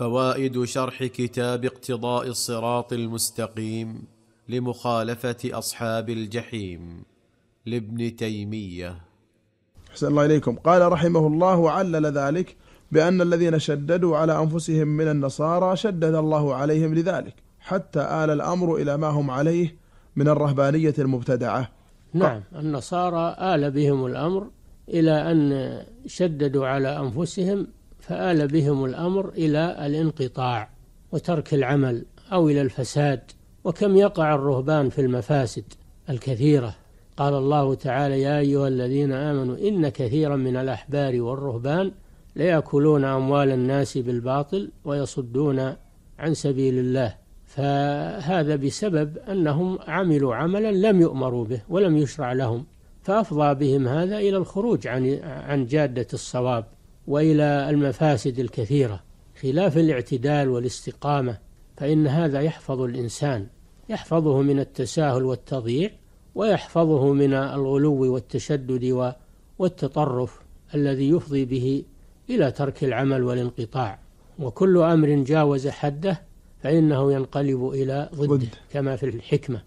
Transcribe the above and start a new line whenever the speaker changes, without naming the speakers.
فوائد شرح كتاب اقتضاء الصراط المستقيم لمخالفه اصحاب الجحيم لابن تيميه
احسن الله اليكم قال رحمه الله وعلل ذلك بان الذين شددوا على انفسهم من النصارى شدد الله عليهم لذلك حتى آل الامر الى ما هم عليه من الرهبانيه المبتدعه نعم
النصارى آل بهم الامر الى ان شددوا على انفسهم فآل بهم الأمر إلى الانقطاع وترك العمل أو إلى الفساد وكم يقع الرهبان في المفاسد الكثيرة قال الله تعالى يا أيها الذين آمنوا إن كثيرا من الأحبار والرهبان ليأكلون أموال الناس بالباطل ويصدون عن سبيل الله فهذا بسبب أنهم عملوا عملا لم يؤمروا به ولم يشرع لهم فأفضى بهم هذا إلى الخروج عن عن جادة الصواب والى المفاسد الكثيره خلاف الاعتدال والاستقامه فان هذا يحفظ الانسان يحفظه من التساهل والتضييع ويحفظه من الغلو والتشدد والتطرف الذي يفضي به الى ترك العمل والانقطاع وكل امر جاوز حده فانه ينقلب الى ضده كما في الحكمه